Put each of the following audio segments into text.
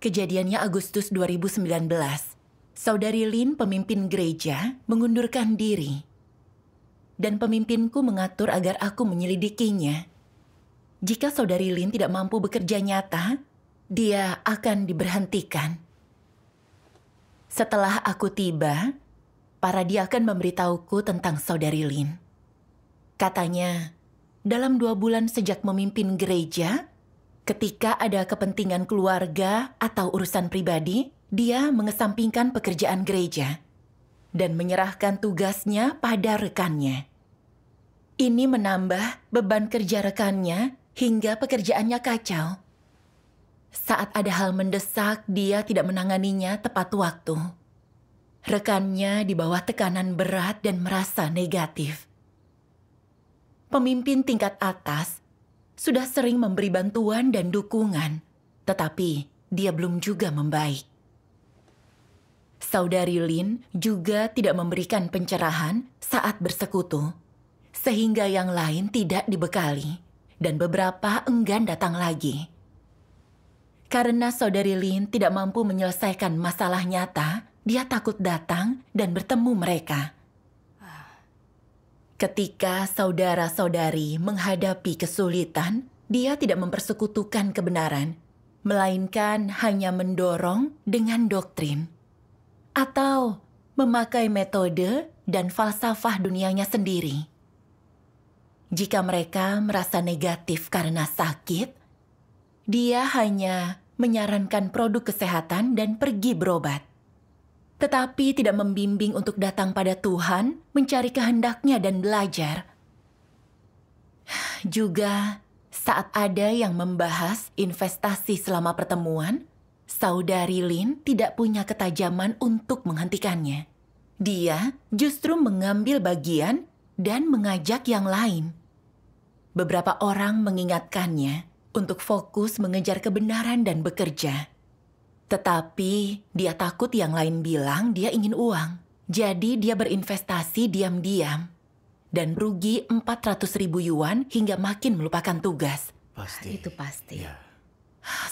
Kejadiannya Agustus 2019. Saudari Lin, pemimpin gereja, mengundurkan diri. Dan pemimpinku mengatur agar aku menyelidikinya. Jika saudari Lin tidak mampu bekerja nyata, dia akan diberhentikan. Setelah aku tiba, para dia akan memberitahuku tentang saudari Lin. Katanya, dalam dua bulan sejak memimpin gereja, Ketika ada kepentingan keluarga atau urusan pribadi, dia mengesampingkan pekerjaan gereja dan menyerahkan tugasnya pada rekannya. Ini menambah beban kerja rekannya hingga pekerjaannya kacau. Saat ada hal mendesak, dia tidak menanganinya tepat waktu. Rekannya di bawah tekanan berat dan merasa negatif. Pemimpin tingkat atas sudah sering memberi bantuan dan dukungan, tetapi dia belum juga membaik. Saudari Lin juga tidak memberikan pencerahan saat bersekutu, sehingga yang lain tidak dibekali dan beberapa enggan datang lagi. Karena saudari Lin tidak mampu menyelesaikan masalah nyata, dia takut datang dan bertemu mereka Ketika saudara-saudari menghadapi kesulitan, dia tidak mempersekutukan kebenaran, melainkan hanya mendorong dengan doktrin atau memakai metode dan falsafah dunianya sendiri. Jika mereka merasa negatif karena sakit, dia hanya menyarankan produk kesehatan dan pergi berobat tetapi tidak membimbing untuk datang pada Tuhan, mencari kehendaknya dan belajar. Juga saat ada yang membahas investasi selama pertemuan, saudari Lin tidak punya ketajaman untuk menghentikannya. Dia justru mengambil bagian dan mengajak yang lain. Beberapa orang mengingatkannya untuk fokus mengejar kebenaran dan bekerja. Tetapi dia takut yang lain bilang dia ingin uang. Jadi dia berinvestasi diam-diam dan rugi 400 ribu yuan hingga makin melupakan tugas. Pasti. Itu pasti. Ya.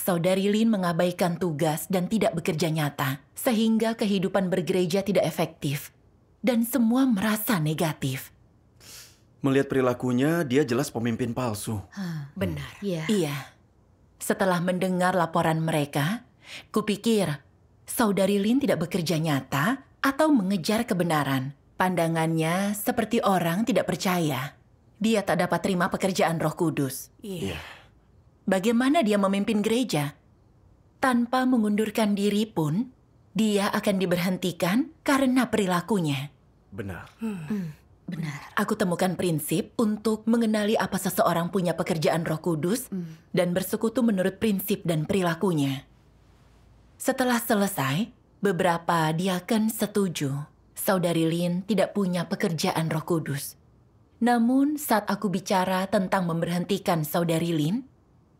Saudari Lin mengabaikan tugas dan tidak bekerja nyata, sehingga kehidupan bergereja tidak efektif. Dan semua merasa negatif. Melihat perilakunya, dia jelas pemimpin palsu. Huh, hmm. benar. Hmm. Ya. Iya. Setelah mendengar laporan mereka, Kupikir, saudari Lin tidak bekerja nyata atau mengejar kebenaran. Pandangannya seperti orang tidak percaya. Dia tak dapat terima pekerjaan roh kudus. Iya. Yeah. Bagaimana dia memimpin gereja? Tanpa mengundurkan diri pun, dia akan diberhentikan karena perilakunya. Benar. Hmm. Benar. Aku temukan prinsip untuk mengenali apa seseorang punya pekerjaan roh kudus hmm. dan bersekutu menurut prinsip dan perilakunya. Setelah selesai, beberapa diaken setuju. Saudari Lin tidak punya pekerjaan roh kudus. Namun saat aku bicara tentang memberhentikan saudari Lin,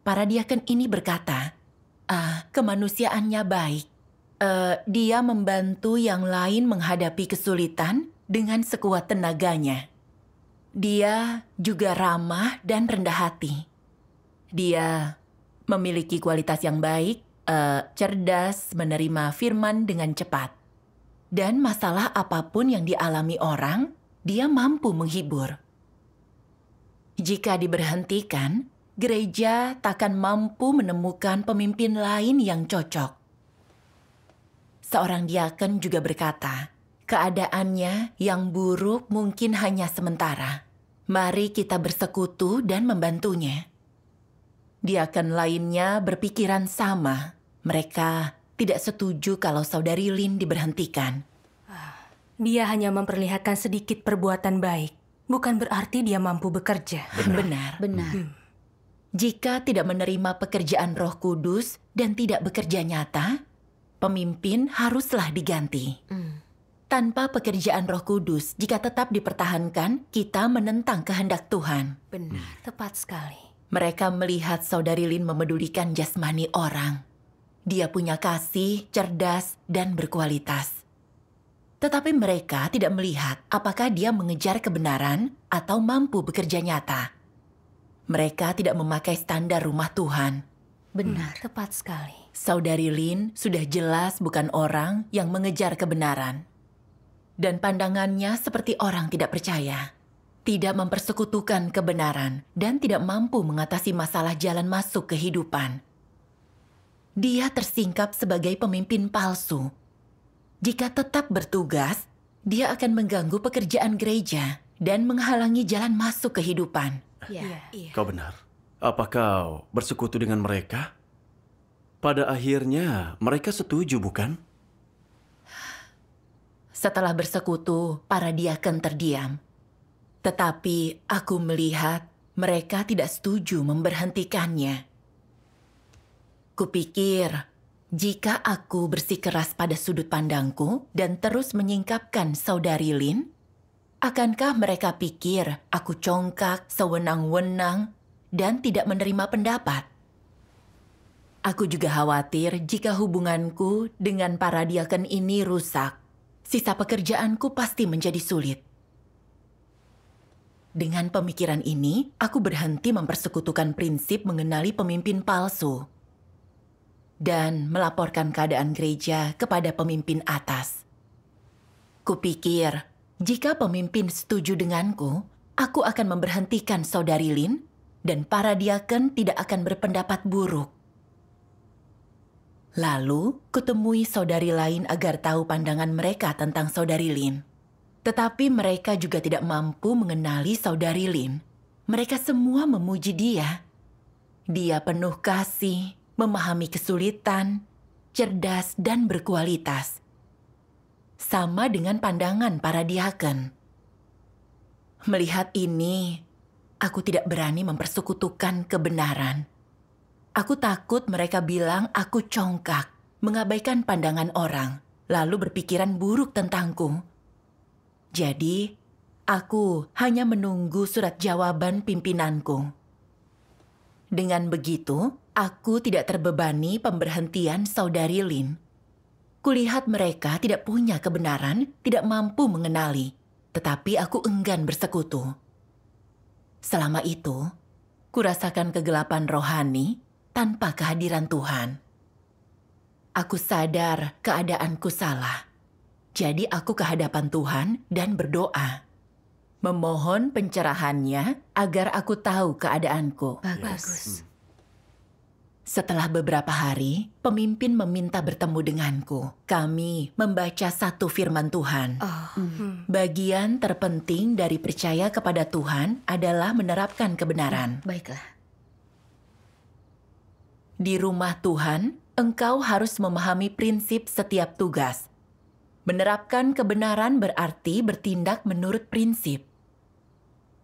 para diaken ini berkata, Ah, kemanusiaannya baik. Uh, dia membantu yang lain menghadapi kesulitan dengan sekuat tenaganya. Dia juga ramah dan rendah hati. Dia memiliki kualitas yang baik uh, cerdas menerima firman dengan cepat. Dan masalah apapun yang dialami orang, dia mampu menghibur. Jika diberhentikan, gereja takkan mampu menemukan pemimpin lain yang cocok. Seorang diaken juga berkata, keadaannya yang buruk mungkin hanya sementara. Mari kita bersekutu dan membantunya. Diaken lainnya berpikiran sama mereka tidak setuju kalau saudari Lin diberhentikan. Ah, dia hanya memperlihatkan sedikit perbuatan baik, bukan berarti dia mampu bekerja. Benar. Benar. Benar. Hmm. Jika tidak menerima pekerjaan Roh Kudus dan tidak bekerja nyata, pemimpin haruslah diganti. Hmm. Tanpa pekerjaan Roh Kudus, jika tetap dipertahankan, kita menentang kehendak Tuhan. Benar, hmm. tepat sekali. Mereka melihat saudari Lin memedulikan jasmani orang. Dia punya kasih, cerdas, dan berkualitas. Tetapi mereka tidak melihat apakah dia mengejar kebenaran atau mampu bekerja nyata. Mereka tidak memakai standar rumah Tuhan. Benar, hmm. tepat sekali. Saudari Lin sudah jelas bukan orang yang mengejar kebenaran. Dan pandangannya seperti orang tidak percaya tidak mempersekutukan kebenaran, dan tidak mampu mengatasi masalah jalan masuk kehidupan dia tersingkap sebagai pemimpin palsu. Jika tetap bertugas, dia akan mengganggu pekerjaan gereja dan menghalangi jalan masuk kehidupan. Ya. ya. ya. Kau benar. Apa kau bersekutu dengan mereka? Pada akhirnya, mereka setuju, bukan? Setelah bersekutu, para diaken terdiam. Tetapi aku melihat mereka tidak setuju memberhentikannya. Kupikir, jika aku bersikeras pada sudut pandangku dan terus menyingkapkan saudari Lin, akankah mereka pikir aku congkak, sewenang-wenang, dan tidak menerima pendapat? Aku juga khawatir jika hubunganku dengan para diaken ini rusak, sisa pekerjaanku pasti menjadi sulit. Dengan pemikiran ini, aku berhenti mempersekutukan prinsip mengenali pemimpin palsu dan melaporkan keadaan gereja kepada pemimpin atas. Kupikir, jika pemimpin setuju denganku, aku akan memberhentikan saudari Lin dan para diaken tidak akan berpendapat buruk. Lalu, kutemui saudari lain agar tahu pandangan mereka tentang saudari Lin. Tetapi mereka juga tidak mampu mengenali saudari Lin. Mereka semua memuji dia. Dia penuh kasih, memahami kesulitan, cerdas, dan berkualitas. Sama dengan pandangan para diaken. Melihat ini, aku tidak berani mempersekutukan kebenaran. Aku takut mereka bilang aku congkak, mengabaikan pandangan orang, lalu berpikiran buruk tentangku. Jadi, aku hanya menunggu surat jawaban pimpinanku. Dengan begitu, aku tidak terbebani pemberhentian saudari Lin. Kulihat mereka tidak punya kebenaran, tidak mampu mengenali, tetapi aku enggan bersekutu. Selama itu, kurasakan kegelapan rohani tanpa kehadiran Tuhan. Aku sadar keadaanku salah, jadi aku kehadapan Tuhan dan berdoa memohon pencerahannya agar aku tahu keadaanku. Bagus. Hmm. Setelah beberapa hari, pemimpin meminta bertemu denganku. Kami membaca satu firman Tuhan. Oh. Hmm. Hmm. Bagian terpenting dari percaya kepada Tuhan adalah menerapkan kebenaran. Baiklah. Di rumah Tuhan, engkau harus memahami prinsip setiap tugas. Menerapkan kebenaran berarti bertindak menurut prinsip.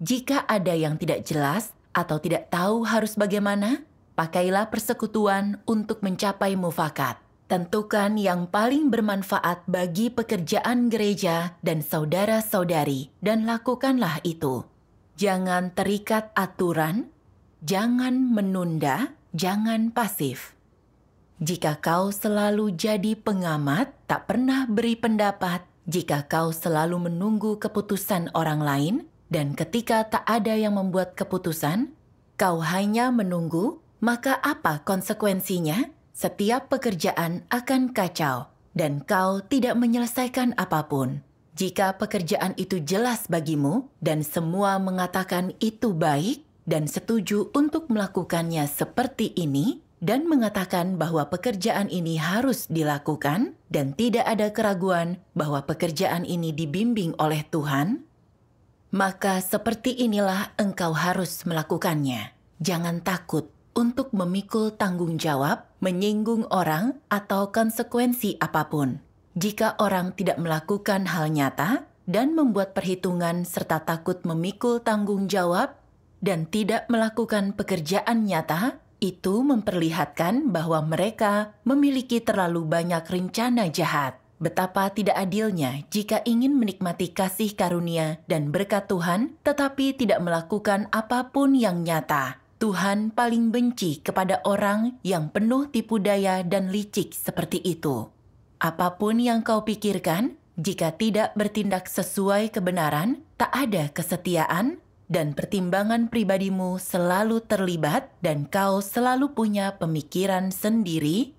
Jika ada yang tidak jelas atau tidak tahu harus bagaimana, pakailah persekutuan untuk mencapai mufakat. Tentukan yang paling bermanfaat bagi pekerjaan gereja dan saudara-saudari, dan lakukanlah itu. Jangan terikat aturan, jangan menunda, jangan pasif. Jika kau selalu jadi pengamat, tak pernah beri pendapat, jika kau selalu menunggu keputusan orang lain, dan ketika tak ada yang membuat keputusan, kau hanya menunggu, maka apa konsekuensinya? Setiap pekerjaan akan kacau, dan kau tidak menyelesaikan apapun. Jika pekerjaan itu jelas bagimu, dan semua mengatakan itu baik dan setuju untuk melakukannya seperti ini, dan mengatakan bahwa pekerjaan ini harus dilakukan, dan tidak ada keraguan bahwa pekerjaan ini dibimbing oleh Tuhan, maka seperti inilah engkau harus melakukannya. Jangan takut untuk memikul tanggung jawab, menyinggung orang, atau konsekuensi apapun. Jika orang tidak melakukan hal nyata dan membuat perhitungan serta takut memikul tanggung jawab dan tidak melakukan pekerjaan nyata, itu memperlihatkan bahwa mereka memiliki terlalu banyak rencana jahat. Betapa tidak adilnya jika ingin menikmati kasih karunia dan berkat Tuhan, tetapi tidak melakukan apapun yang nyata. Tuhan paling benci kepada orang yang penuh tipu daya dan licik seperti itu. Apapun yang kau pikirkan, jika tidak bertindak sesuai kebenaran, tak ada kesetiaan, dan pertimbangan pribadimu selalu terlibat, dan kau selalu punya pemikiran sendiri,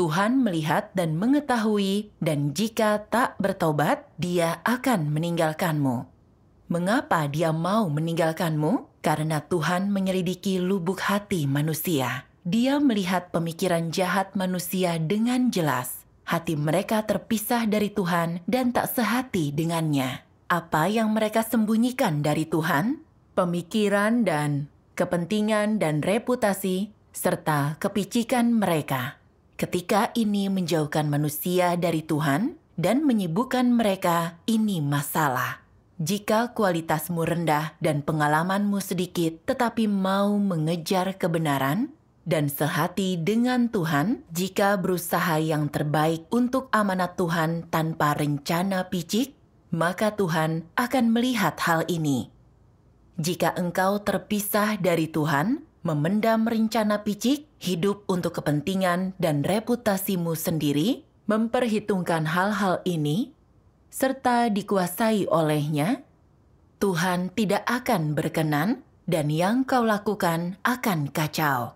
Tuhan melihat dan mengetahui, dan jika tak bertobat, Dia akan meninggalkanmu. Mengapa Dia mau meninggalkanmu? Karena Tuhan menyelidiki lubuk hati manusia. Dia melihat pemikiran jahat manusia dengan jelas. Hati mereka terpisah dari Tuhan dan tak sehati dengannya. Apa yang mereka sembunyikan dari Tuhan? Pemikiran dan kepentingan dan reputasi, serta kepicikan mereka. Ketika ini menjauhkan manusia dari Tuhan dan menyibukkan mereka, ini masalah. Jika kualitasmu rendah dan pengalamanmu sedikit, tetapi mau mengejar kebenaran dan sehati dengan Tuhan, jika berusaha yang terbaik untuk amanat Tuhan tanpa rencana picik, maka Tuhan akan melihat hal ini. Jika engkau terpisah dari Tuhan, memendam rencana picik, hidup untuk kepentingan dan reputasimu sendiri, memperhitungkan hal-hal ini, serta dikuasai olehnya, Tuhan tidak akan berkenan dan yang kau lakukan akan kacau.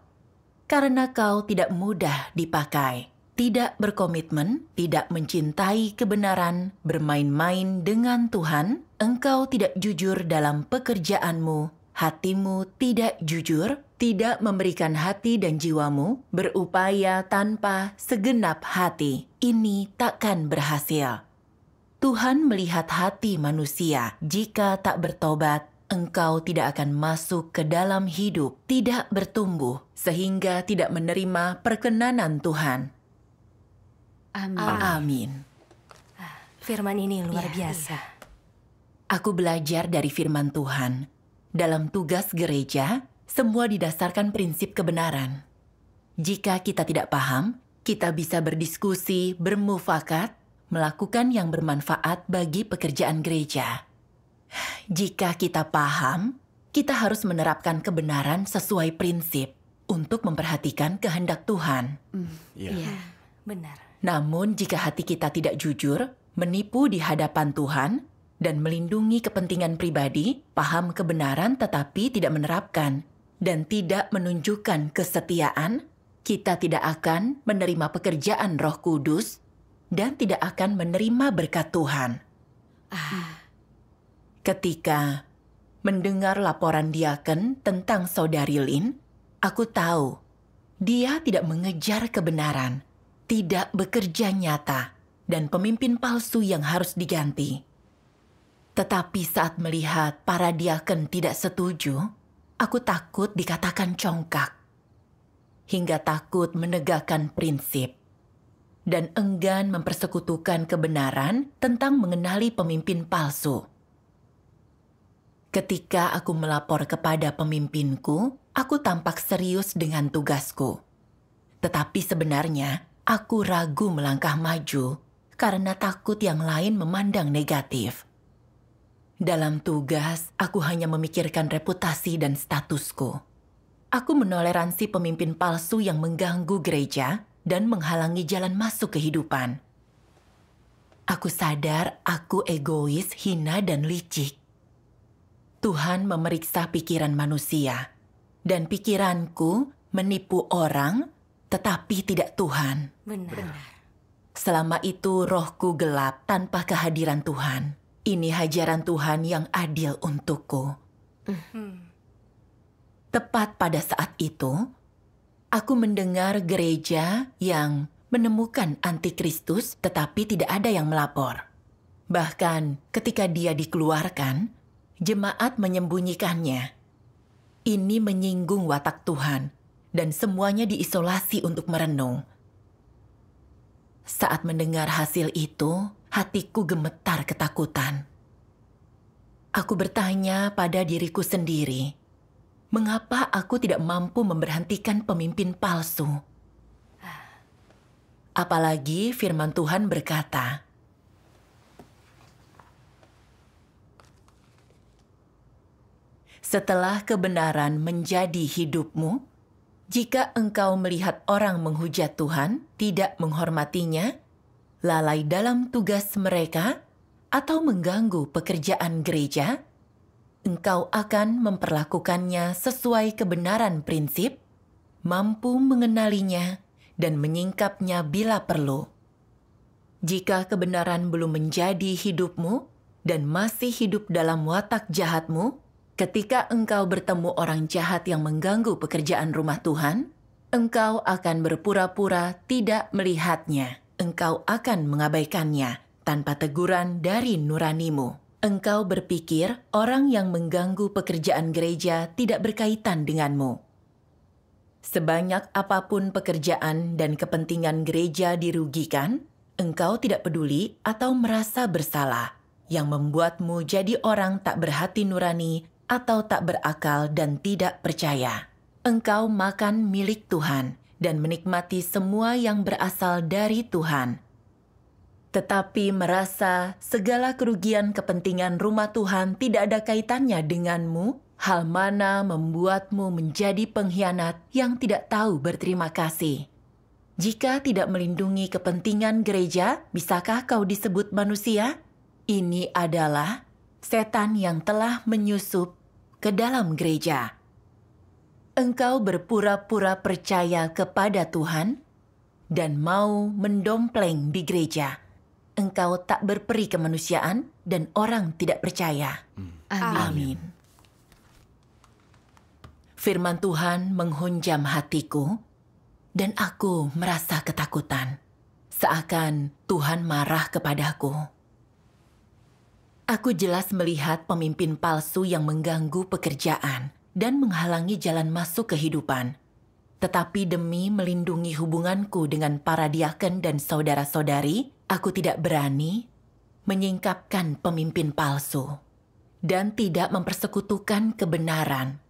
Karena kau tidak mudah dipakai, tidak berkomitmen, tidak mencintai kebenaran, bermain-main dengan Tuhan, engkau tidak jujur dalam pekerjaanmu, hatimu tidak jujur, tidak memberikan hati dan jiwamu, berupaya tanpa segenap hati, ini takkan berhasil. Tuhan melihat hati manusia. Jika tak bertobat, engkau tidak akan masuk ke dalam hidup, tidak bertumbuh, sehingga tidak menerima perkenanan Tuhan. Amin. Amin. Firman ini luar ya, iya. biasa. Ya. Aku belajar dari firman Tuhan dalam tugas gereja semua didasarkan prinsip kebenaran. Jika kita tidak paham, kita bisa berdiskusi, bermufakat, melakukan yang bermanfaat bagi pekerjaan gereja. Jika kita paham, kita harus menerapkan kebenaran sesuai prinsip untuk memperhatikan kehendak Tuhan. Hmm. Iya, mm. Iya, yeah. benar. Namun, jika hati kita tidak jujur, menipu di hadapan Tuhan, dan melindungi kepentingan pribadi, paham kebenaran tetapi tidak menerapkan, dan tidak menunjukkan kesetiaan, kita tidak akan menerima pekerjaan Roh Kudus dan tidak akan menerima berkat Tuhan. Ketika mendengar laporan Diaken tentang saudari Lin, aku tahu dia tidak mengejar kebenaran, tidak bekerja nyata, dan pemimpin palsu yang harus diganti. Tetapi saat melihat para diaken tidak setuju, Aku takut dikatakan congkak, hingga takut menegakkan prinsip, dan enggan mempersekutukan kebenaran tentang mengenali pemimpin palsu. Ketika aku melapor kepada pemimpinku, aku tampak serius dengan tugasku. Tetapi sebenarnya, aku ragu melangkah maju karena takut yang lain memandang negatif. Dalam tugas, aku hanya memikirkan reputasi dan statusku. Aku menoleransi pemimpin palsu yang mengganggu gereja dan menghalangi jalan masuk kehidupan. Aku sadar aku egois, hina, dan licik. Tuhan memeriksa pikiran manusia, dan pikiranku menipu orang, tetapi tidak Tuhan. Benar. Selama itu rohku gelap tanpa kehadiran Tuhan. Ini hajaran Tuhan yang adil untukku. Hmm. Tepat pada saat itu, aku mendengar gereja yang menemukan antikristus tetapi tidak ada yang melapor. Bahkan ketika dia dikeluarkan, jemaat menyembunyikannya. Ini menyinggung watak Tuhan dan semuanya diisolasi untuk merenung. Saat mendengar hasil itu, hatiku gemetar ketakutan. Aku bertanya pada diriku sendiri, mengapa aku tidak mampu memberhentikan pemimpin palsu? Apalagi firman Tuhan berkata, Setelah kebenaran menjadi hidupmu, jika engkau melihat orang menghujat Tuhan, tidak menghormatinya, lalai dalam tugas mereka, atau mengganggu pekerjaan gereja, engkau akan memperlakukannya sesuai kebenaran prinsip, mampu mengenalinya, dan menyingkapnya bila perlu. Jika kebenaran belum menjadi hidupmu dan masih hidup dalam watak jahatmu, ketika engkau bertemu orang jahat yang mengganggu pekerjaan rumah Tuhan, engkau akan berpura-pura tidak melihatnya engkau akan mengabaikannya tanpa teguran dari nuranimu. Engkau berpikir orang yang mengganggu pekerjaan gereja tidak berkaitan denganmu. Sebanyak apapun pekerjaan dan kepentingan gereja dirugikan, engkau tidak peduli atau merasa bersalah, yang membuatmu jadi orang tak berhati nurani atau tak berakal dan tidak percaya. Engkau makan milik Tuhan, dan menikmati semua yang berasal dari Tuhan, tetapi merasa segala kerugian kepentingan rumah Tuhan tidak ada kaitannya denganmu, hal mana membuatmu menjadi pengkhianat yang tidak tahu berterima kasih. Jika tidak melindungi kepentingan gereja, bisakah kau disebut manusia? Ini adalah setan yang telah menyusup ke dalam gereja engkau berpura-pura percaya kepada Tuhan dan mau mendompleng di gereja. Engkau tak berperi kemanusiaan dan orang tidak percaya. Hmm. Amin. Amin. Firman Tuhan menghunjam hatiku dan aku merasa ketakutan. Seakan Tuhan marah kepadaku. Aku jelas melihat pemimpin palsu yang mengganggu pekerjaan dan menghalangi jalan masuk kehidupan. Tetapi demi melindungi hubunganku dengan para diaken dan saudara-saudari, aku tidak berani menyingkapkan pemimpin palsu dan tidak mempersekutukan kebenaran.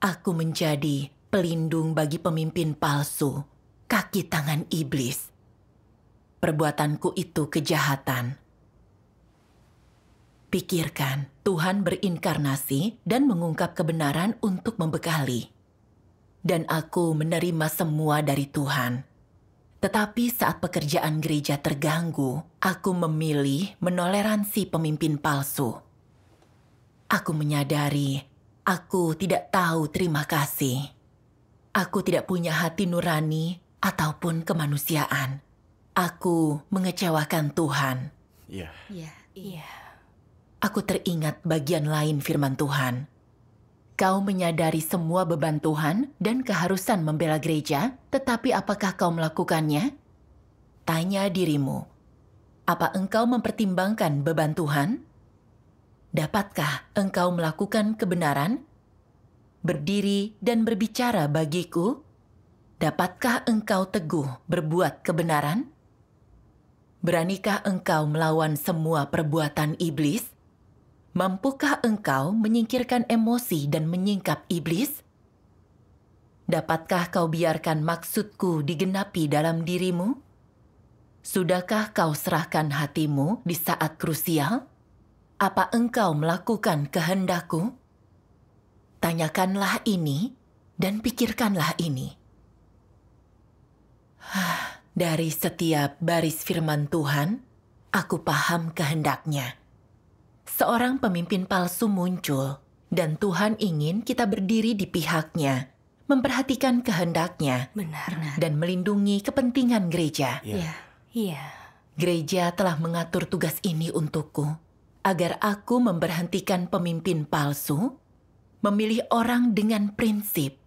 Aku menjadi pelindung bagi pemimpin palsu, kaki tangan iblis. Perbuatanku itu kejahatan. Pikirkan, Tuhan berinkarnasi dan mengungkap kebenaran untuk membekali. Dan aku menerima semua dari Tuhan. Tetapi saat pekerjaan gereja terganggu, aku memilih menoleransi pemimpin palsu. Aku menyadari aku tidak tahu terima kasih. Aku tidak punya hati nurani ataupun kemanusiaan. Aku mengecewakan Tuhan. Iya. Yeah. Iya. Yeah. Yeah aku teringat bagian lain firman Tuhan. Kau menyadari semua beban Tuhan dan keharusan membela gereja, tetapi apakah kau melakukannya? Tanya dirimu, apa engkau mempertimbangkan beban Tuhan? Dapatkah engkau melakukan kebenaran? Berdiri dan berbicara bagiku? Dapatkah engkau teguh berbuat kebenaran? Beranikah engkau melawan semua perbuatan iblis? Mampukah engkau menyingkirkan emosi dan menyingkap iblis? Dapatkah kau biarkan maksudku digenapi dalam dirimu? Sudahkah kau serahkan hatimu di saat krusial? Apa engkau melakukan kehendakku? Tanyakanlah ini dan pikirkanlah ini. Dari setiap baris firman Tuhan, aku paham kehendaknya seorang pemimpin palsu muncul, dan Tuhan ingin kita berdiri di pihaknya, memperhatikan kehendaknya, benar, dan melindungi kepentingan gereja. Iya. Yeah. Yeah. Gereja telah mengatur tugas ini untukku, agar aku memberhentikan pemimpin palsu, memilih orang dengan prinsip,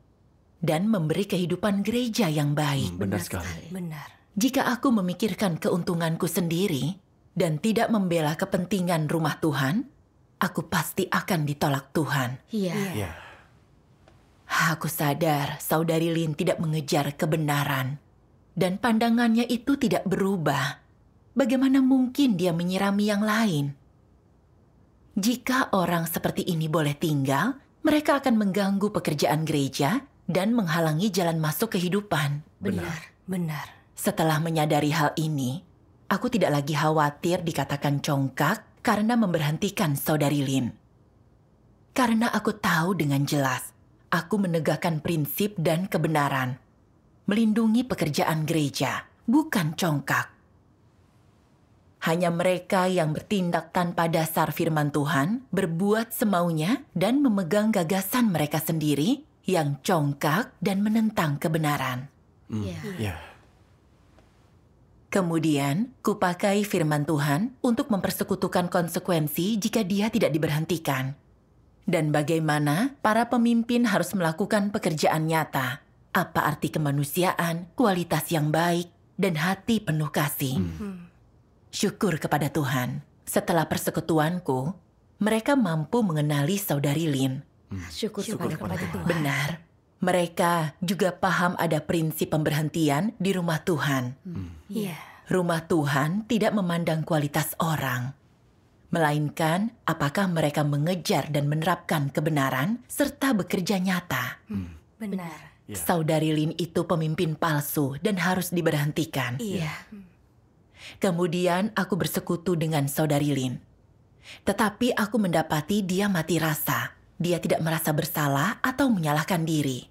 dan memberi kehidupan gereja yang baik. Hmm, benar sekali. Benar. Jika aku memikirkan keuntunganku sendiri, dan tidak membela kepentingan rumah Tuhan, aku pasti akan ditolak Tuhan. Iya. Yeah. Aku sadar saudari Lin tidak mengejar kebenaran dan pandangannya itu tidak berubah. Bagaimana mungkin dia menyirami yang lain? Jika orang seperti ini boleh tinggal, mereka akan mengganggu pekerjaan gereja dan menghalangi jalan masuk kehidupan. Benar, benar. Setelah menyadari hal ini, Aku tidak lagi khawatir dikatakan congkak karena memberhentikan saudari Lin. Karena aku tahu dengan jelas, aku menegakkan prinsip dan kebenaran. Melindungi pekerjaan gereja, bukan congkak. Hanya mereka yang bertindak tanpa dasar firman Tuhan, berbuat semaunya, dan memegang gagasan mereka sendiri yang congkak dan menentang kebenaran. Mm. Yeah. Yeah. Kemudian, kupakai firman Tuhan untuk mempersekutukan konsekuensi jika dia tidak diberhentikan. Dan bagaimana para pemimpin harus melakukan pekerjaan nyata. Apa arti kemanusiaan, kualitas yang baik, dan hati penuh kasih. Hmm. hmm. Syukur kepada Tuhan, setelah persekutuanku, mereka mampu mengenali saudari Lin. Hmm. Syukur, Syukur kepada, kepada Tuhan. Benar, mereka juga paham ada prinsip pemberhentian di rumah Tuhan. Hmm. Yeah. Rumah Tuhan tidak memandang kualitas orang, melainkan apakah mereka mengejar dan menerapkan kebenaran serta bekerja nyata. Hmm. Benar. Yeah. Saudari Lin itu pemimpin palsu dan harus diberhentikan. Iya. Yeah. Kemudian aku bersekutu dengan saudari Lin. Tetapi aku mendapati dia mati rasa dia tidak merasa bersalah atau menyalahkan diri.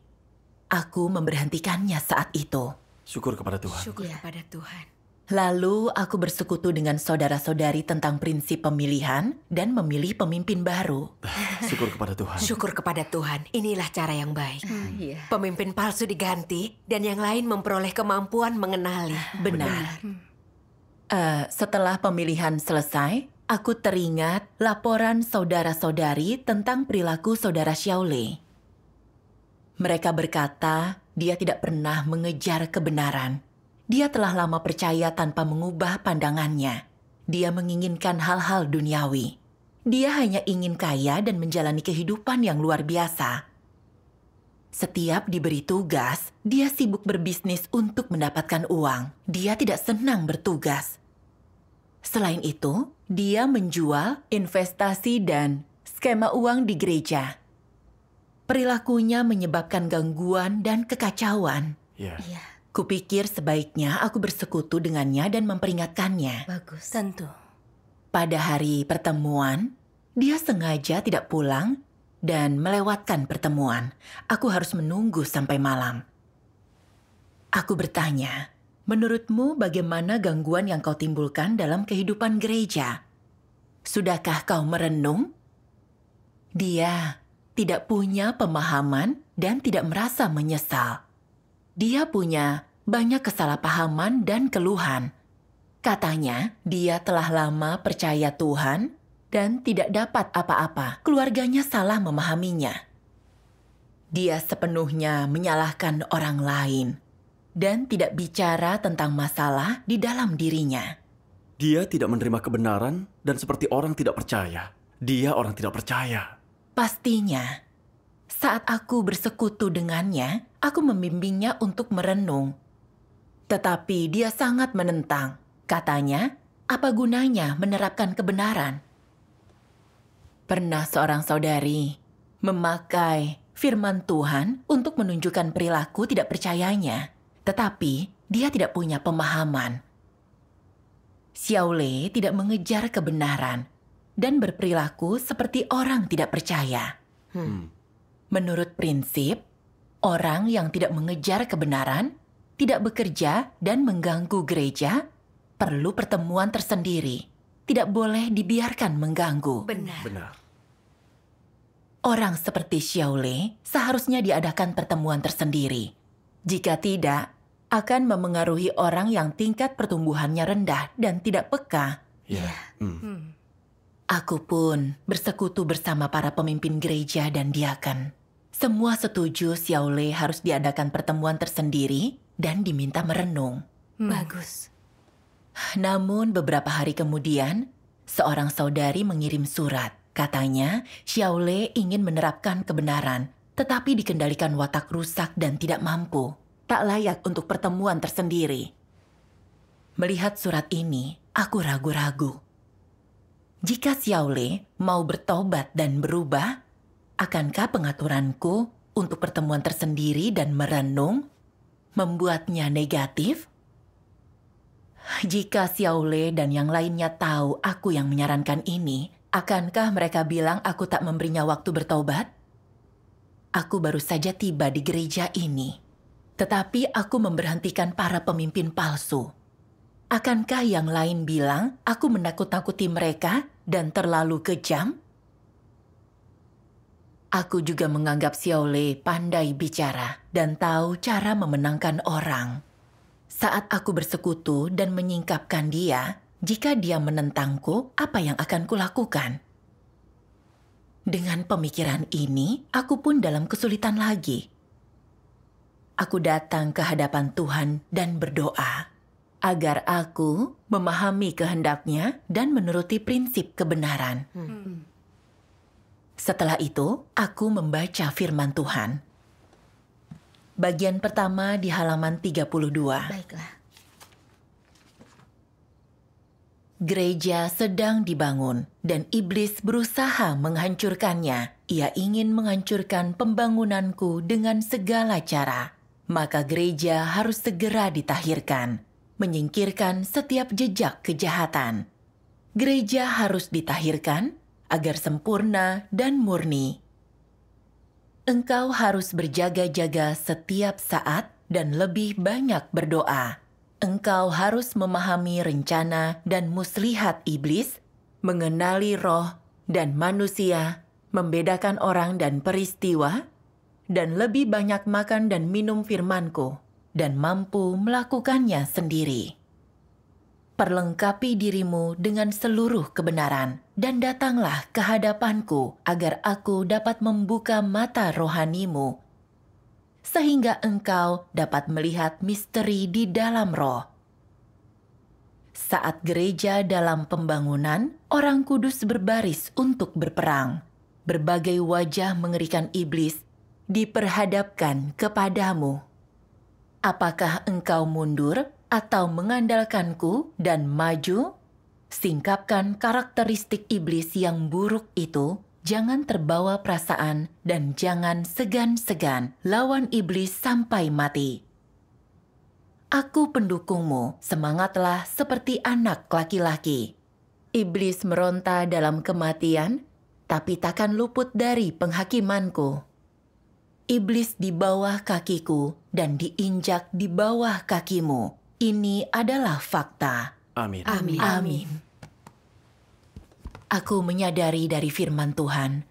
Aku memberhentikannya saat itu. Syukur kepada Tuhan. Syukur ya. kepada Tuhan. Lalu aku bersekutu dengan saudara-saudari tentang prinsip pemilihan dan memilih pemimpin baru. Syukur kepada Tuhan. Syukur kepada Tuhan. Inilah cara yang baik. Hmm. Iya. Pemimpin palsu diganti dan yang lain memperoleh kemampuan mengenali. Benar. Benar. Uh, setelah pemilihan selesai, aku teringat laporan saudara-saudari tentang perilaku saudara Xiaole. Mereka berkata dia tidak pernah mengejar kebenaran. Dia telah lama percaya tanpa mengubah pandangannya. Dia menginginkan hal-hal duniawi. Dia hanya ingin kaya dan menjalani kehidupan yang luar biasa. Setiap diberi tugas, dia sibuk berbisnis untuk mendapatkan uang. Dia tidak senang bertugas Selain itu, dia menjual investasi dan skema uang di gereja. Perilakunya menyebabkan gangguan dan kekacauan. Ya. Iya. Yeah. Kupikir sebaiknya aku bersekutu dengannya dan memperingatkannya. Bagus. Tentu. Pada hari pertemuan, dia sengaja tidak pulang dan melewatkan pertemuan. Aku harus menunggu sampai malam. Aku bertanya, Menurutmu bagaimana gangguan yang kau timbulkan dalam kehidupan gereja? Sudahkah kau merenung? Dia tidak punya pemahaman dan tidak merasa menyesal. Dia punya banyak kesalahpahaman dan keluhan. Katanya, dia telah lama percaya Tuhan dan tidak dapat apa-apa. Keluarganya salah memahaminya. Dia sepenuhnya menyalahkan orang lain dan tidak bicara tentang masalah di dalam dirinya. Dia tidak menerima kebenaran dan seperti orang tidak percaya. Dia orang tidak percaya. Pastinya. Saat aku bersekutu dengannya, aku membimbingnya untuk merenung. Tetapi dia sangat menentang. Katanya, apa gunanya menerapkan kebenaran? Pernah seorang saudari memakai firman Tuhan untuk menunjukkan perilaku tidak percayanya. Tetapi dia tidak punya pemahaman. Xiao Xiaole tidak mengejar kebenaran dan berperilaku seperti orang tidak percaya. Hmm. Menurut prinsip, orang yang tidak mengejar kebenaran, tidak bekerja dan mengganggu gereja, perlu pertemuan tersendiri. Tidak boleh dibiarkan mengganggu. Benar. Benar. Orang seperti Xiao Xiaole seharusnya diadakan pertemuan tersendiri. Jika tidak, akan memengaruhi orang yang tingkat pertumbuhannya rendah dan tidak peka. Ya. Yeah. Hmm. hmm. Aku pun bersekutu bersama para pemimpin gereja dan diakan. Semua setuju Xiaole harus diadakan pertemuan tersendiri dan diminta merenung. Hmm. Bagus. Namun beberapa hari kemudian, seorang saudari mengirim surat. Katanya, Xiaole ingin menerapkan kebenaran, tetapi dikendalikan watak rusak dan tidak mampu tak layak untuk pertemuan tersendiri. Melihat surat ini, aku ragu-ragu. Jika Xiaole mau bertobat dan berubah, akankah pengaturanku untuk pertemuan tersendiri dan merenung membuatnya negatif? Jika Xiaole dan yang lainnya tahu aku yang menyarankan ini, akankah mereka bilang aku tak memberinya waktu bertobat? Aku baru saja tiba di gereja ini tetapi aku memberhentikan para pemimpin palsu. Akankah yang lain bilang aku menakut nakuti mereka dan terlalu kejam? Aku juga menganggap Xiao Lei pandai bicara dan tahu cara memenangkan orang. Saat aku bersekutu dan menyingkapkan dia, jika dia menentangku, apa yang akan kulakukan? Dengan pemikiran ini, aku pun dalam kesulitan lagi aku datang ke hadapan Tuhan dan berdoa agar aku memahami kehendaknya dan menuruti prinsip kebenaran. Setelah itu, aku membaca firman Tuhan. Bagian pertama di halaman 32. Baiklah. Gereja sedang dibangun dan iblis berusaha menghancurkannya. Ia ingin menghancurkan pembangunanku dengan segala cara maka gereja harus segera ditahirkan, menyingkirkan setiap jejak kejahatan. Gereja harus ditahirkan agar sempurna dan murni. Engkau harus berjaga-jaga setiap saat dan lebih banyak berdoa. Engkau harus memahami rencana dan muslihat iblis, mengenali roh dan manusia, membedakan orang dan peristiwa, dan lebih banyak makan dan minum firmanku, dan mampu melakukannya sendiri. Perlengkapi dirimu dengan seluruh kebenaran, dan datanglah ke hadapanku agar aku dapat membuka mata rohanimu, sehingga engkau dapat melihat misteri di dalam roh. Saat gereja dalam pembangunan, orang kudus berbaris untuk berperang. Berbagai wajah mengerikan iblis diperhadapkan kepadamu. Apakah engkau mundur atau mengandalkanku dan maju? Singkapkan karakteristik iblis yang buruk itu jangan terbawa perasaan dan jangan segan-segan lawan iblis sampai mati. Aku pendukungmu, semangatlah seperti anak laki-laki. Iblis meronta dalam kematian, tapi takkan luput dari penghakimanku. Iblis di bawah kakiku dan diinjak di bawah kakimu. Ini adalah fakta. Amin. Amin. Amin. Aku menyadari dari firman Tuhan,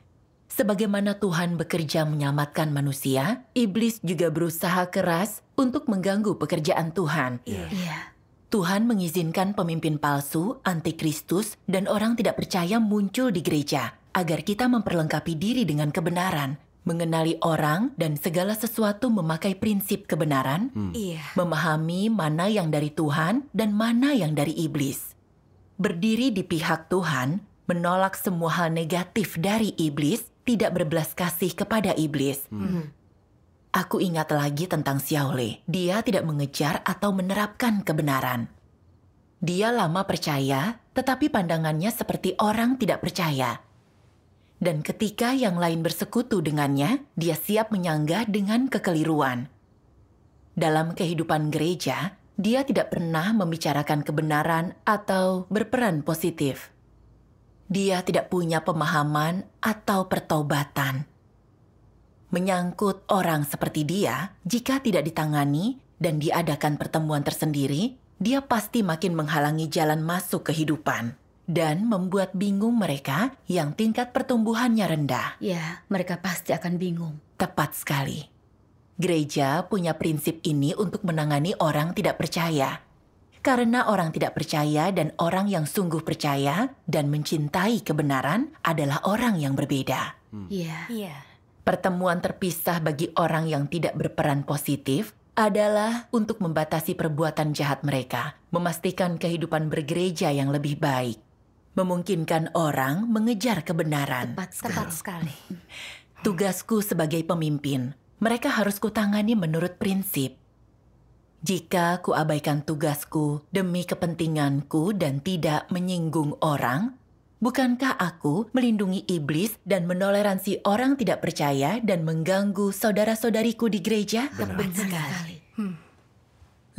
sebagaimana Tuhan bekerja menyelamatkan manusia, iblis juga berusaha keras untuk mengganggu pekerjaan Tuhan. Yeah. Yeah. Tuhan mengizinkan pemimpin palsu, antikristus, dan orang tidak percaya muncul di gereja agar kita memperlengkapi diri dengan kebenaran mengenali orang dan segala sesuatu memakai prinsip kebenaran, hmm. iya. memahami mana yang dari Tuhan dan mana yang dari iblis. Berdiri di pihak Tuhan, menolak semua hal negatif dari iblis, tidak berbelas kasih kepada iblis. Hmm. hmm. Aku ingat lagi tentang Xiaole. Dia tidak mengejar atau menerapkan kebenaran. Dia lama percaya, tetapi pandangannya seperti orang tidak percaya dan ketika yang lain bersekutu dengannya, dia siap menyanggah dengan kekeliruan. Dalam kehidupan gereja, dia tidak pernah membicarakan kebenaran atau berperan positif. Dia tidak punya pemahaman atau pertobatan. Menyangkut orang seperti dia, jika tidak ditangani dan diadakan pertemuan tersendiri, dia pasti makin menghalangi jalan masuk kehidupan dan membuat bingung mereka yang tingkat pertumbuhannya rendah. Ya, mereka pasti akan bingung. Tepat sekali. Gereja punya prinsip ini untuk menangani orang tidak percaya. Karena orang tidak percaya dan orang yang sungguh percaya dan mencintai kebenaran adalah orang yang berbeda. Hmm. Ya. Iya. Hmm. Yeah. Pertemuan terpisah bagi orang yang tidak berperan positif adalah untuk membatasi perbuatan jahat mereka, memastikan kehidupan bergereja yang lebih baik memungkinkan orang mengejar kebenaran. Tepat sekali. Tepat sekali. Tugasku sebagai pemimpin, mereka harus kutangani menurut prinsip. Jika kuabaikan tugasku demi kepentinganku dan tidak menyinggung orang, bukankah aku melindungi iblis dan menoleransi orang tidak percaya dan mengganggu saudara-saudariku di gereja? Tepat sekali. Hmm.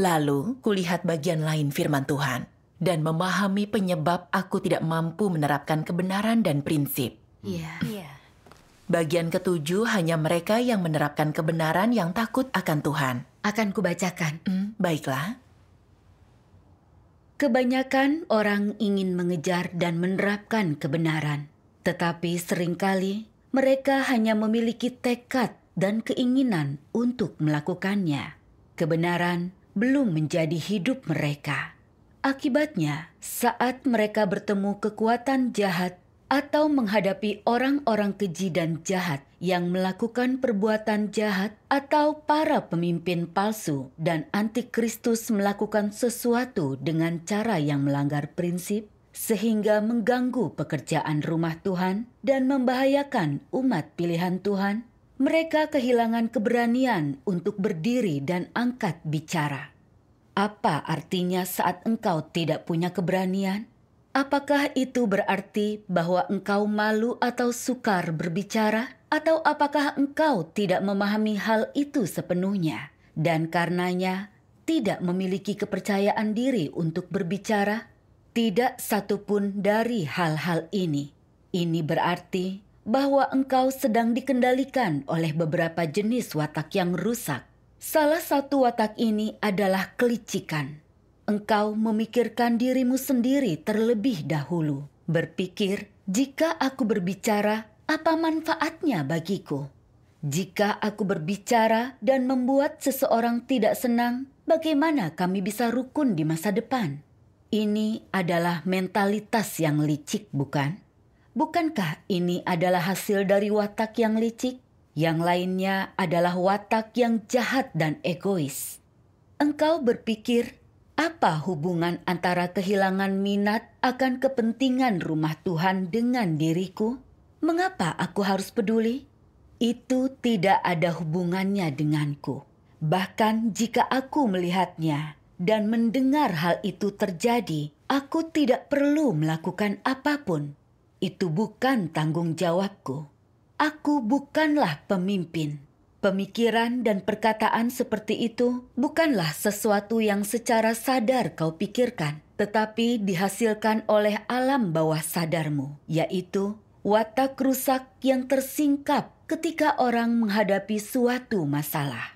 Lalu, kulihat bagian lain firman Tuhan dan memahami penyebab aku tidak mampu menerapkan kebenaran dan prinsip. Iya. Yeah. Yeah. Bagian ketujuh hanya mereka yang menerapkan kebenaran yang takut akan Tuhan. Akan kubacakan. Mm, baiklah. Kebanyakan orang ingin mengejar dan menerapkan kebenaran, tetapi seringkali mereka hanya memiliki tekad dan keinginan untuk melakukannya. Kebenaran belum menjadi hidup mereka. Akibatnya, saat mereka bertemu kekuatan jahat atau menghadapi orang-orang keji dan jahat yang melakukan perbuatan jahat atau para pemimpin palsu dan antikristus melakukan sesuatu dengan cara yang melanggar prinsip sehingga mengganggu pekerjaan rumah Tuhan dan membahayakan umat pilihan Tuhan, mereka kehilangan keberanian untuk berdiri dan angkat bicara. Apa artinya saat engkau tidak punya keberanian? Apakah itu berarti bahwa engkau malu atau sukar berbicara, atau apakah engkau tidak memahami hal itu sepenuhnya dan karenanya tidak memiliki kepercayaan diri untuk berbicara? Tidak satupun dari hal-hal ini. Ini berarti bahwa engkau sedang dikendalikan oleh beberapa jenis watak yang rusak Salah satu watak ini adalah kelicikan. Engkau memikirkan dirimu sendiri terlebih dahulu, berpikir, "Jika aku berbicara, apa manfaatnya bagiku? Jika aku berbicara dan membuat seseorang tidak senang, bagaimana kami bisa rukun di masa depan?" Ini adalah mentalitas yang licik, bukan? Bukankah ini adalah hasil dari watak yang licik? Yang lainnya adalah watak yang jahat dan egois. Engkau berpikir, apa hubungan antara kehilangan minat akan kepentingan rumah Tuhan dengan diriku? Mengapa aku harus peduli? Itu tidak ada hubungannya denganku. Bahkan jika aku melihatnya dan mendengar hal itu terjadi, aku tidak perlu melakukan apapun. Itu bukan tanggung jawabku. Aku bukanlah pemimpin. Pemikiran dan perkataan seperti itu bukanlah sesuatu yang secara sadar kau pikirkan, tetapi dihasilkan oleh alam bawah sadarmu, yaitu watak rusak yang tersingkap ketika orang menghadapi suatu masalah.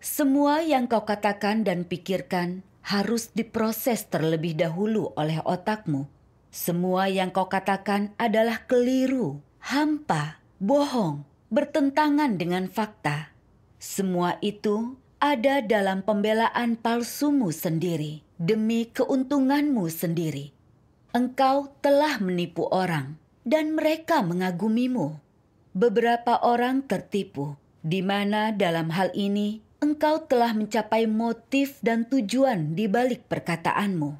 Semua yang kau katakan dan pikirkan harus diproses terlebih dahulu oleh otakmu. Semua yang kau katakan adalah keliru, hampa, bohong, bertentangan dengan fakta. Semua itu ada dalam pembelaan palsumu sendiri demi keuntunganmu sendiri. Engkau telah menipu orang dan mereka mengagumimu. Beberapa orang tertipu, di mana dalam hal ini engkau telah mencapai motif dan tujuan di balik perkataanmu.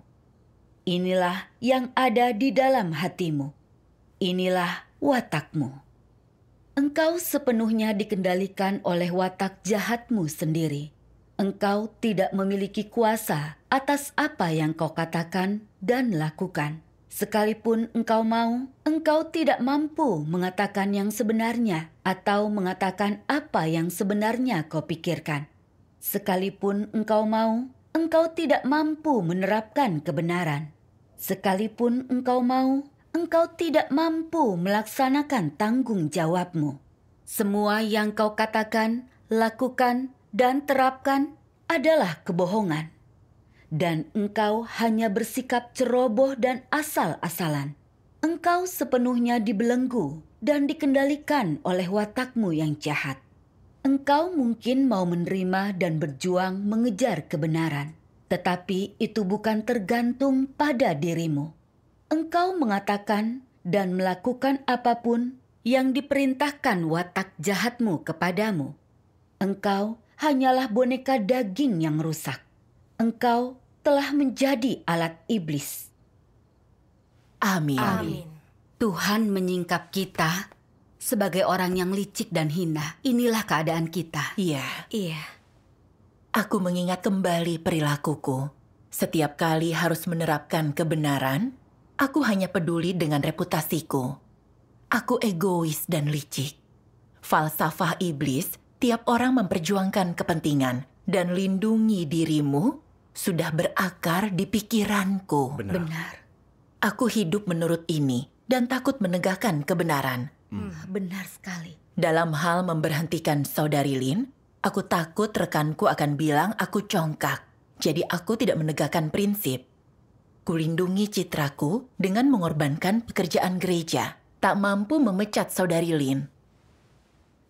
Inilah yang ada di dalam hatimu. Inilah watakmu. Engkau sepenuhnya dikendalikan oleh watak jahatmu sendiri. Engkau tidak memiliki kuasa atas apa yang kau katakan dan lakukan. Sekalipun engkau mau, engkau tidak mampu mengatakan yang sebenarnya atau mengatakan apa yang sebenarnya kau pikirkan. Sekalipun engkau mau, engkau tidak mampu menerapkan kebenaran. Sekalipun engkau mau, engkau tidak mampu melaksanakan tanggung jawabmu. Semua yang kau katakan, lakukan, dan terapkan adalah kebohongan, dan engkau hanya bersikap ceroboh dan asal-asalan. Engkau sepenuhnya dibelenggu dan dikendalikan oleh watakmu yang jahat. Engkau mungkin mau menerima dan berjuang mengejar kebenaran, tetapi itu bukan tergantung pada dirimu engkau mengatakan dan melakukan apapun yang diperintahkan watak jahatmu kepadamu. Engkau hanyalah boneka daging yang rusak. Engkau telah menjadi alat iblis. Amin. Amin. Tuhan menyingkap kita sebagai orang yang licik dan hina. Inilah keadaan kita. Iya. Iya. Aku mengingat kembali perilakuku. Setiap kali harus menerapkan kebenaran, Aku hanya peduli dengan reputasiku. Aku egois dan licik. Falsafah iblis, tiap orang memperjuangkan kepentingan dan lindungi dirimu sudah berakar di pikiranku. Benar. Benar. Aku hidup menurut ini dan takut menegakkan kebenaran. Hmm. Ah, benar sekali. Dalam hal memberhentikan saudari Lin, aku takut rekanku akan bilang aku congkak. Jadi aku tidak menegakkan prinsip. Kulindungi citraku dengan mengorbankan pekerjaan gereja, tak mampu memecat saudari Lin.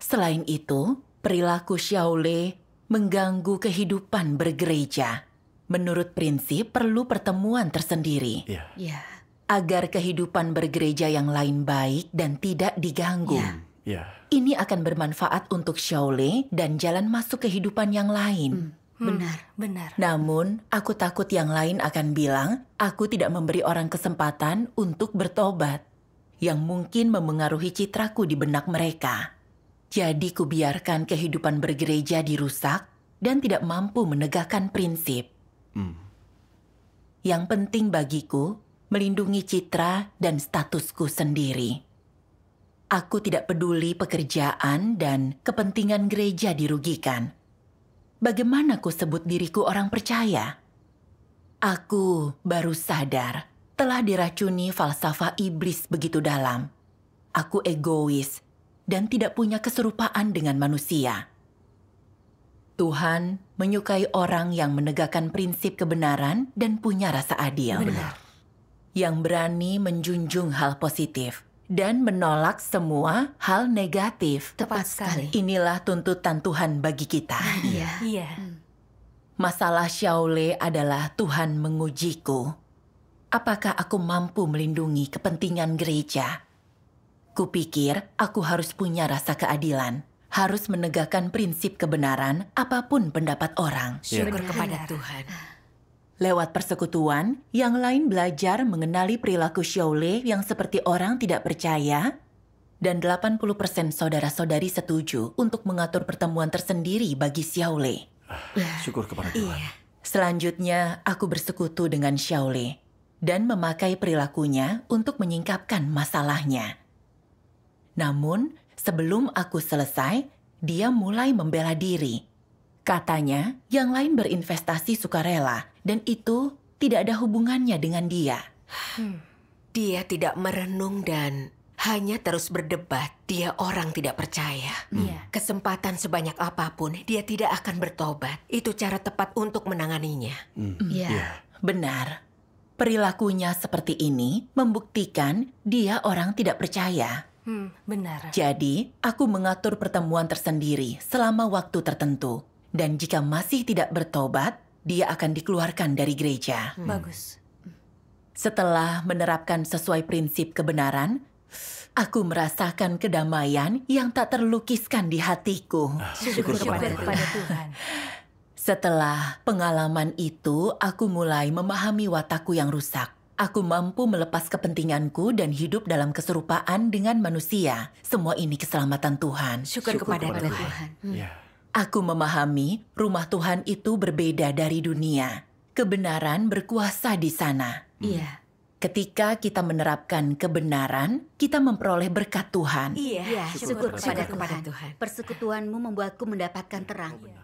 Selain itu, perilaku Xiaole mengganggu kehidupan bergereja. Menurut prinsip, perlu pertemuan tersendiri. Yeah. Yeah. Agar kehidupan bergereja yang lain baik dan tidak diganggu. Yeah. Yeah. Ini akan bermanfaat untuk Xiaole dan jalan masuk kehidupan yang lain. Mm. Hmm, benar, benar. Namun, aku takut yang lain akan bilang, aku tidak memberi orang kesempatan untuk bertobat. Yang mungkin memengaruhi citraku di benak mereka. Jadi kubiarkan kehidupan bergereja dirusak dan tidak mampu menegakkan prinsip. Hmm. Yang penting bagiku, melindungi citra dan statusku sendiri. Aku tidak peduli pekerjaan dan kepentingan gereja dirugikan bagaimana ku sebut diriku orang percaya? Aku baru sadar telah diracuni falsafah iblis begitu dalam. Aku egois dan tidak punya keserupaan dengan manusia. Tuhan menyukai orang yang menegakkan prinsip kebenaran dan punya rasa adil. Benar. Yang berani menjunjung hal positif dan menolak semua hal negatif. Tepat sekali. Inilah tuntutan Tuhan bagi kita. Iya. Iya. Hmm. Masalah Xiaole adalah Tuhan mengujiku. Apakah aku mampu melindungi kepentingan gereja? Kupikir aku harus punya rasa keadilan, harus menegakkan prinsip kebenaran apapun pendapat orang. Syukur iya. kepada Tuhan. Ah. Lewat persekutuan, yang lain belajar mengenali perilaku Xiaole yang seperti orang tidak percaya, dan 80% saudara-saudari setuju untuk mengatur pertemuan tersendiri bagi Xiaole. Syukur kepada iya. Tuhan. Iya. Selanjutnya, aku bersekutu dengan Xiaole dan memakai perilakunya untuk menyingkapkan masalahnya. Namun, sebelum aku selesai, dia mulai membela diri. Katanya, yang lain berinvestasi sukarela dan itu tidak ada hubungannya dengan dia. Hmm. Dia tidak merenung dan hanya terus berdebat. Dia orang tidak percaya. Hmm. Iya. Kesempatan sebanyak apapun, dia tidak akan bertobat. Itu cara tepat untuk menanganinya. Hmm. hmm. Ya, yeah. benar. Perilakunya seperti ini membuktikan dia orang tidak percaya. Hmm, benar. Jadi, aku mengatur pertemuan tersendiri selama waktu tertentu. Dan jika masih tidak bertobat, dia akan dikeluarkan dari gereja. Hmm. Bagus. Setelah menerapkan sesuai prinsip kebenaran, aku merasakan kedamaian yang tak terlukiskan di hatiku. Ah, syukur, kepada Tuhan. Setelah pengalaman itu, aku mulai memahami watakku yang rusak. Aku mampu melepas kepentinganku dan hidup dalam keserupaan dengan manusia. Semua ini keselamatan Tuhan. Syukur, syukur kepada, kepada Tuhan. Tuhan. Hmm. Yeah. Aku memahami rumah Tuhan itu berbeda dari dunia. Kebenaran berkuasa di sana. Iya. Hmm. Ketika kita menerapkan kebenaran, kita memperoleh berkat Tuhan. Iya, iya syukur, syukur kepada, kepada Tuhan. Tuhan. Persekutuanmu membuatku mendapatkan terang. Oh,